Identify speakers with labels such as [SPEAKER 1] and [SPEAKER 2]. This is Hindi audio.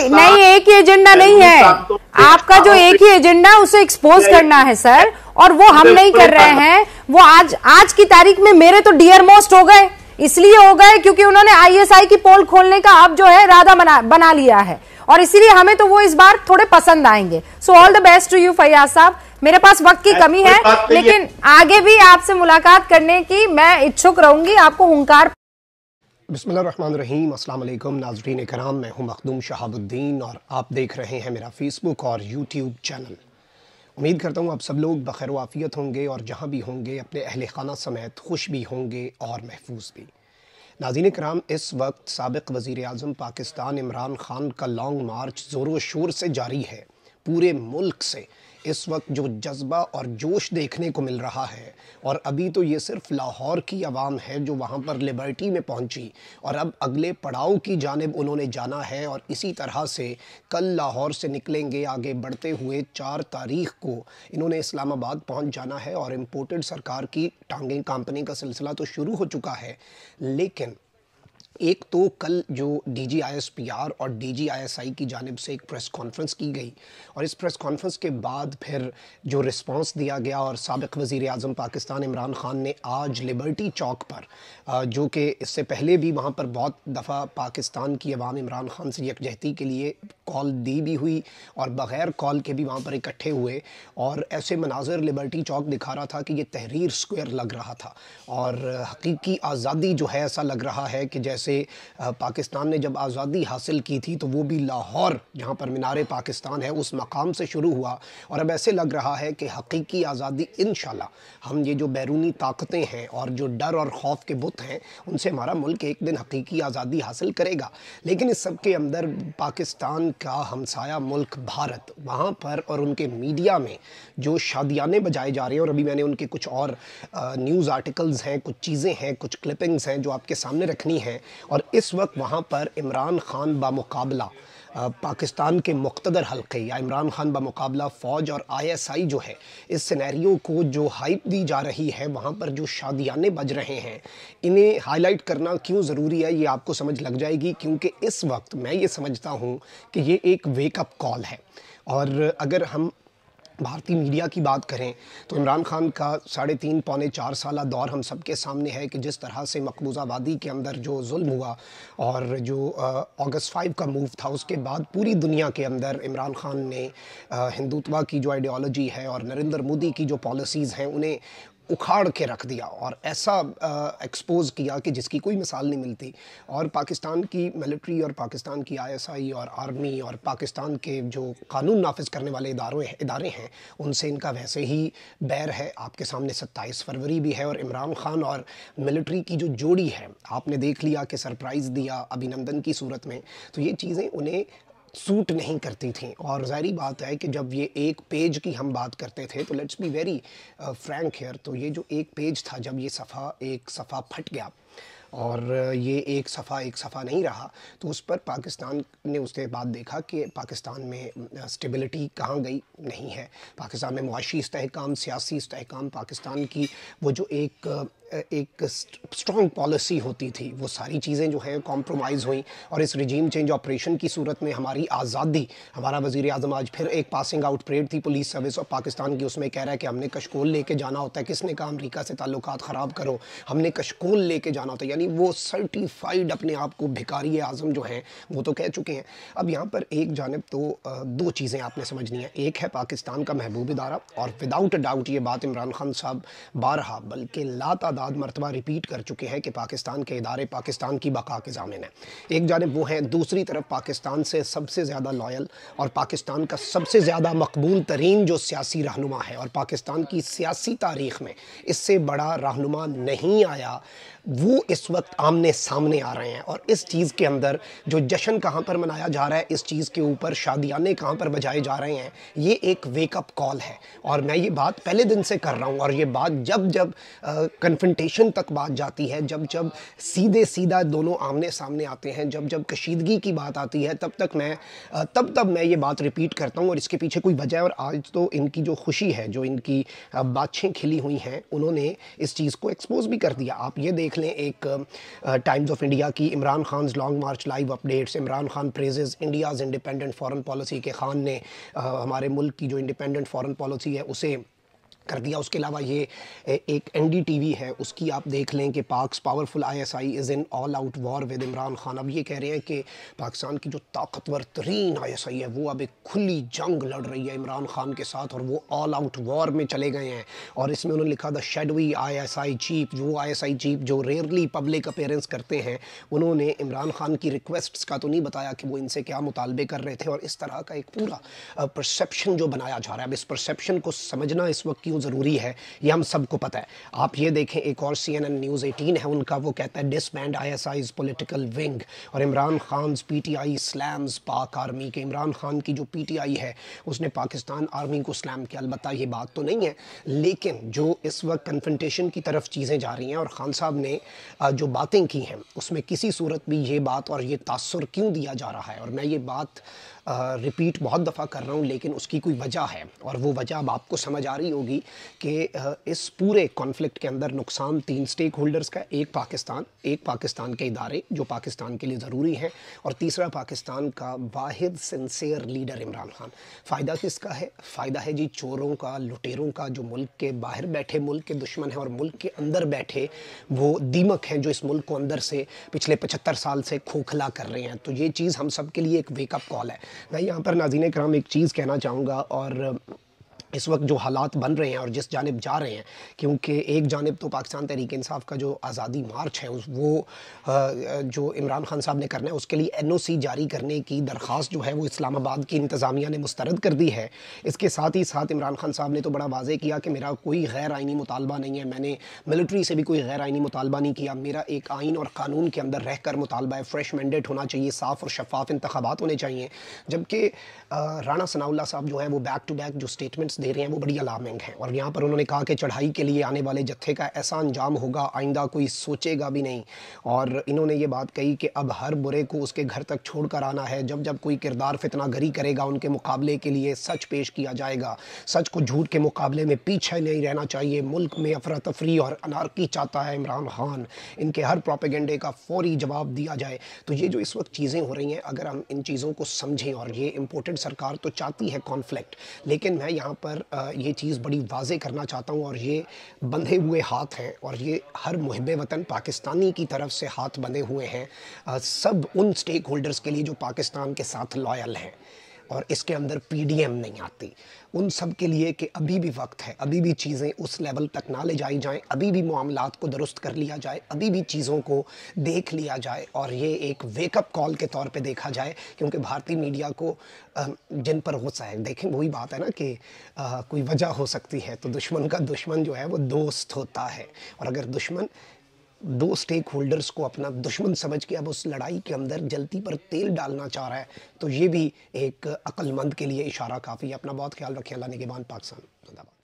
[SPEAKER 1] कोई नहीं एक ही एजेंडा नहीं है तो आपका जो एक ही एजेंडा उसे एक्सपोज करना है सर और वो हम नहीं कर रहे हैं वो आज आज की तारीख में मेरे तो डियर मोस्ट हो गए इसलिए हो गए क्योंकि उन्होंने आईएसआई की पोल खोलने का अब जो है राधा बना बना लिया है और इसीलिए हमें तो वो इस बार थोड़े पसंद आएंगे so all the best to you Faiyaz साहब मेरे पास वक्त की कमी है लेकिन आगे भी आपसे मुलाकात करने की मैं इच्छुक रहूंगी आपको हुंकार बसमीम अल्लाम नाजरीन कराम मैं हूं मखदूम शहाबुद्दीन और आप देख रहे हैं मेरा फ़ेसबुक और यूट्यूब चैनल उम्मीद करता हूं आप सब लोग बखैर वाफ़ियत होंगे और जहां भी होंगे अपने अहल खाना समेत खुश भी होंगे और महफूज भी नाजीन कराम इस वक्त सबक वज़ी अजम पाकिस्तान इमरान खान का लॉन्ग मार्च ज़ोर शोर से जारी है पूरे मुल्क से इस वक्त जो जज्बा और जोश देखने को मिल रहा है और अभी तो ये सिर्फ लाहौर की आवाम है जो वहाँ पर लिबर्टी में पहुँची और अब अगले पड़ाव की जानब उन्होंने जाना है और इसी तरह से कल लाहौर से निकलेंगे आगे बढ़ते हुए चार तारीख को इन्होंने इस्लामाबाद पहुँच जाना है और इम्पोर्टेड सरकार की टांगें कंपनी का सिलसिला तो शुरू हो चुका है लेकिन एक तो कल जो D G I S P R और D G I S I की जानब से एक प्रेस कॉन्फ्रेंस की गई और इस प्रेस कॉन्फ्रेंस के बाद फिर जो रिस्पांस दिया गया और सबक वज़ी अजम पाकिस्तान इमरान ख़ान ने आज लिबर्टी चौक पर जो कि इससे पहले भी वहाँ पर बहुत दफ़ा पाकिस्तान की अवाम इमरान ख़ान से यकजहती के लिए कॉल दी भी हुई और बग़ैर कॉल के भी वहाँ पर इकट्ठे हुए और ऐसे मनाजर लिबर्टी चौक दिखा रहा था कि ये तहरीर स्क्वेयर लग रहा था और हकीकी आज़ादी जो है ऐसा लग रहा है कि जैसे से पाकिस्तान ने जब आज़ादी हासिल की थी तो वो भी लाहौर जहाँ पर मीनार पाकिस्तान है उस मकाम से शुरू हुआ और अब ऐसे लग रहा है कि हकीकी आज़ादी इन हम ये जो बैरूनी ताकतें हैं और जो डर और खौफ के बुत हैं उनसे हमारा मुल्क एक दिन हकीकी आज़ादी हासिल करेगा लेकिन इस सब के अंदर पाकिस्तान का हमसाया मुल्क भारत वहाँ पर और उनके मीडिया में जो शादियाने बजाए जा रहे हैं और अभी मैंने उनके कुछ और न्यूज़ आर्टिकल्स हैं कुछ चीज़ें हैं कुछ क्लिपिंग्स हैं जो आपके सामने रखनी हैं और इस वक्त वहाँ पर इमरान खान बामुकाबला पाकिस्तान के मुख्तर हलके या इमरान खान बामुकाबला फ़ौज और आईएसआई जो है इस सिनेरियो को जो हाइप दी जा रही है वहाँ पर जो शादियाने बज रहे हैं इन्हें हाईलाइट करना क्यों ज़रूरी है ये आपको समझ लग जाएगी क्योंकि इस वक्त मैं ये समझता हूँ कि ये एक वेकअप कॉल है और अगर हम भारतीय मीडिया की बात करें तो इमरान खान का साढ़े तीन पौने चार साल दौर हम सब के सामने है कि जिस तरह से मकबूजा वादी के अंदर जो जुल्म हुआ और जो अगस्त फाइव का मूव था उसके बाद पूरी दुनिया के अंदर इमरान खान ने हिंदुत्वा की जो आइडियोलॉजी है और नरेंद्र मोदी की जो पॉलिसीज़ हैं उन्हें उखाड़ के रख दिया और ऐसा एक्सपोज किया कि जिसकी कोई मिसाल नहीं मिलती और पाकिस्तान की मिलिट्री और पाकिस्तान की आईएसआई और आर्मी और पाकिस्तान के जो कानून नाफिज करने वाले इदारों इदारे हैं उनसे इनका वैसे ही बैर है आपके सामने सत्ताईस फरवरी भी है और इमरान खान और मिलिट्री की जो जोड़ी है आपने देख लिया कि सरप्राइज़ दिया अभिनंदन की सूरत में तो ये चीज़ें उन्हें सूट नहीं करती थी और जहरी बात है कि जब ये एक पेज की हम बात करते थे तो let's be very frank here तो ये जो एक पेज था जब ये सफ़ा एक सफ़ा फट गया और ये एक सफ़ा एक सफ़ा नहीं रहा तो उस पर पाकिस्तान ने उसके बाद देखा कि पाकिस्तान में स्टेबिलिटी कहाँ गई नहीं है पाकिस्तान में मुआशी इसकाम सियासी इसकाम पाकिस्तान की वो जो एक एक स्ट्रॉन्ग पॉलिसी होती थी वो सारी चीज़ें जो हैं कॉम्प्रोमाइज़ हुई और इस रिजीम चेंज ऑपरेशन की सूरत में हमारी आज़ादी हमारा वजीर अजम आज फिर एक पासिंग आउट परेड थी पुलिस सर्विस और पाकिस्तान की उसमें कह रहा है कि हमने कशकोल लेके जाना होता है किसने कहा अमरीका से ताल्लुक ख़राब करो हमने कशकोल लेके जाना होता है यानी वो सर्टिफाइड अपने आप को भिकारी आज़म जो हैं वो तो कह चुके हैं अब यहाँ पर एक जानब तो दो चीज़ें आपने समझनी है एक है पाकिस्तान का महबूब इदारा और विदाउट डाउट ये बात इमरान खान साहब बारहा बल्कि लातादाद मरतबा रिपीट कर चुके हैं कि पाकिस्तान के इदारे पाकिस्तान की बका के जामिन है एक जानब वो हैं दूसरी तरफ पाकिस्तान से सबसे ज़्यादा लॉयल और पाकिस्तान का सबसे ज़्यादा मकबूल तरीन जो सियासी रहनुमा है और पाकिस्तान की सियासी तारीख में इससे बड़ा रहनुमा नहीं आया वो इस वक्त आमने सामने आ रहे हैं और इस चीज़ के अंदर जो जश्न कहाँ पर मनाया जा रहा है इस चीज़ के ऊपर शादियाने कहाँ पर बजाए जा रहे हैं ये एक वेकअप कॉल है और मैं ये बात पहले दिन से कर रहा हूँ और ये बात जब जब कन्फेंटेशन तक बात जाती है जब जब सीधे सीधा दोनों आमने सामने आते हैं जब जब कशीदगी की बात आती है तब तक मैं तब तब मैं ये बात रिपीट करता हूँ और इसके पीछे कोई वजह और आज तो इनकी जो खुशी है जो इनकी बाछें खिली हुई हैं उन्होंने इस चीज़ को एक्सपोज भी कर दिया आप ये देख लें एक टाइम्स ऑफ इंडिया की Imran Khan long march live updates Imran Khan praises India's independent foreign policy के खान ने uh, हमारे मुल्क की जो इंडिपेंडेंट फॉरेन पॉलिसी है उसे कर दिया उसके अलावा ये एक एनडीटीवी है उसकी आप देख लें कि Pak's powerful ISI is in all out war with Imran Khan अब ये कह रहे हैं कि पाकिस्तान की जो ताकतवर तरीन आई है वो अब एक खुली जंग लड़ रही है इमरान खान के साथ और वो ऑल आउट वॉर में चले गए हैं और इसमें उन्होंने लिखा द शेडवी आई चीफ वो आई चीफ जो रेयरली पब्लिक अपेयरेंस करते हैं उन्होंने इमरान खान की रिक्वेस्ट का तो नहीं बताया कि वो इनसे क्या मुतालबे कर रहे थे और इस तरह का एक पूरा परसेप्शन जो बनाया जा रहा है अब इस परसेप्शन को समझना इस वक्त की क्यों ज़रूरी है ये हम सबको पता है आप ये देखें एक और सी न्यूज़ एटीन है उनका वो कहता है disband I S political wing और Imran Khan P T I slams Pak army के इमरान खान की जो पी टी आई है उसने पाकिस्तान आर्मी को स्लैम किया अलबत् ये बात तो नहीं है लेकिन जो इस वक्त कन्फेंटेशन की तरफ चीज़ें जा रही हैं और खान साहब ने जो बातें की हैं उसमें किसी सूरत भी ये बात और ये तासर क्यों दिया जा रहा है और मैं ये बात रिपीट बहुत दफ़ा कर रहा हूँ लेकिन उसकी कोई वजह है और वो वजह अब आपको समझ आ रही होगी कि इस पूरे कॉन्फ्लिक्ट के अंदर नुकसान तीन स्टेक होल्डर्स का एक पाकिस्तान एक पाकिस्तान के इदारे जो पाकिस्तान के लिए ज़रूरी हैं और तीसरा पाकिस्तान का वाहिद सिंसियर लीडर इमरान खान फ़ायदा किसका है फ़ायदा है जी चोरों का लुटेरों का जो मुल्क के बाहर बैठे मुल्क के दुश्मन हैं और मुल्क के अंदर बैठे वो दीमक हैं जो इस मुल्क को अंदर से पिछले पचहत्तर साल से खोखला कर रहे हैं तो ये चीज़ हम सब के लिए एक वेकअप कॉल है मैं यहाँ पर नाजीन कराम एक चीज़ कहना चाहूँगा और इस वक्त जो हालात बन रहे हैं और जिस जानब जा रहे हैं क्योंकि एक जानब तो पाकिस्तान तहरीक इंसाफ का जो आज़ादी मार्च है उस वो जो इमरान खान साहब ने करना है उसके लिए एन ओ सी जारी करने की दरख्वास्त जो है वो इस्लामाबाद की इंतज़ामिया ने मुस्तरद कर दी है इसके साथ ही साथ इमरान खान साहब ने तो बड़ा वाजे किया कि मेरा कोई गैर आइनी मुतालबा नहीं है मैंने मिलिट्री से भी कोई गैर आइनी मुतालबा नहीं किया मेरा एक आइन और कानून के अंदर रह कर मुतालबा है फ्रेश मैंडेट होना चाहिए साफ़ और शफाफ इंतबात होने चाहिए जबकि राना सनाउल्ला साहब जो है वो बैक टू बैक जो स्टेटमेंट्स दे रहे हैं वो बड़ी अलार्मिंग हैं और यहाँ पर उन्होंने कहा कि चढ़ाई के लिए आने वाले जत्थे का ऐसा अंजाम होगा आइंदा कोई सोचेगा भी नहीं और इन्होंने ये बात कही कि अब हर बुरे को उसके घर तक छोड़ कर आना है जब जब कोई किरदार फितना गरी करेगा उनके मुकाबले के लिए सच पेश किया जाएगा सच को झूठ के मुकाबले में पीछे नहीं रहना चाहिए मुल्क में अफरा तफरी और अनारकी चाहता है इमरान खान इनके हर प्रोपेगेंडे का फौरी जवाब दिया जाए तो ये जो इस वक्त चीज़ें हो रही हैं अगर हम इन चीज़ों को समझें और ये इम्पोर्टेड सरकार तो चाहती है कॉन्फ्लिक्ट लेकिन मैं यहाँ पर पर ये चीज़ बड़ी वाजे करना चाहता हूँ और ये बंधे हुए हाथ हैं और ये हर महब वतन पाकिस्तानी की तरफ से हाथ बंधे हुए हैं सब उन स्टेक होल्डर्स के लिए जो पाकिस्तान के साथ लॉयल हैं और इसके अंदर पीडीएम नहीं आती उन सब के लिए कि अभी भी वक्त है अभी भी चीज़ें उस लेवल तक ना ले जाई जाएं अभी भी मामला को दुरुस्त कर लिया जाए अभी भी चीज़ों को देख लिया जाए और ये एक वेकअप कॉल के तौर पे देखा जाए क्योंकि भारतीय मीडिया को जिन पर गुस्सा है देखें वही बात है ना कि कोई वजह हो सकती है तो दुश्मन का दुश्मन जो है वो दोस्त होता है और अगर दुश्मन दो स्टेक होल्डर्स को अपना दुश्मन समझ के अब उस लड़ाई के अंदर जलती पर तेल डालना चाह रहा है तो ये भी एक अक्लमंद के लिए इशारा काफ़ी है अपना बहुत ख्याल रखें अल्लाह ने पाकिस्तान धन्यवाद